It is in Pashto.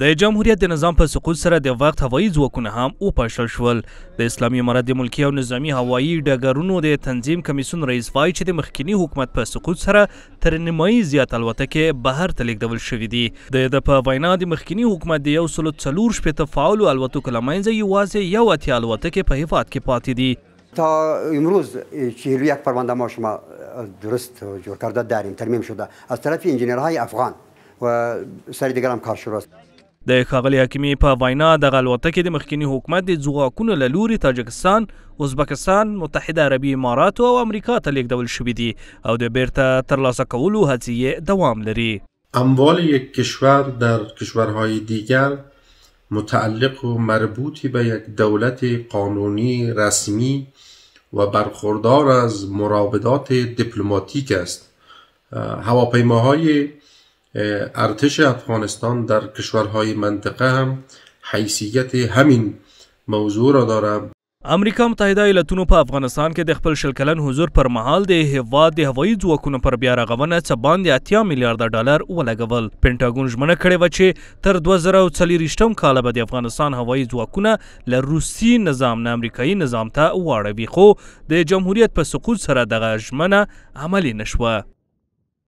د جمهوریت د نظام په سقوط سره د وخت هوایي ځواکونه هم وپاشل شول د اسلامي امارت د ملکی او نظامی هوایي ډګرونو د تنظیم کمیسون رئیس وایي چې د مخکني حکومت په سقوط سره تر نیمایي زیات الوتکې بهر ته لیږدول شوي دي د ده په وینا د مخکني حکومت د یو سلو څلور شپېته فعالو الوتکو له منځه یوازې یو اتیا الوتکې په هیواد کې پاتې دي تا امروز 41 پرونده ما شما درست جور کرده داریم ترمیم شده از طرف انجینرهای افغان و سری دیگر هم کار شروع است د ښاغلي حکیمي په وینا دغه الوتکې د مخکیني حکومت د ځواکونو له لوري تاجکستان ازبکستان متحده عربي اماراتو او امریکا ته لیږدول شوي دي او د بیرته ترلاسه کولو هڅې یې دوام لري اموال یک کشور در کشورهای دیگر متعلق و مربوطی به یک دولت قانونی رسمی و برخوردار از مراودات دیپلماتیک است هواپیماهای ارتش افغانستان در کشورهای منطقه هم حیثیت همین موضوع را داره امریکا متحده ایالاتونو په افغانستان کې د خپل شل کلن حضور پر مهال د هیواد د هوایي ځواکونو پر بیا رغونه څه باندې اتیا میلیارده ډالر ولګول پینټاګون ژمنه کړې وه چې تر دوه زره څلېرویشتم کاله به د افغانستان هوایي ځواکونه له روسي نظام نه امریکایي نظام ته واړوي خو د جمهوریت په سقوط سره دغه ژمنه عملي نه شوه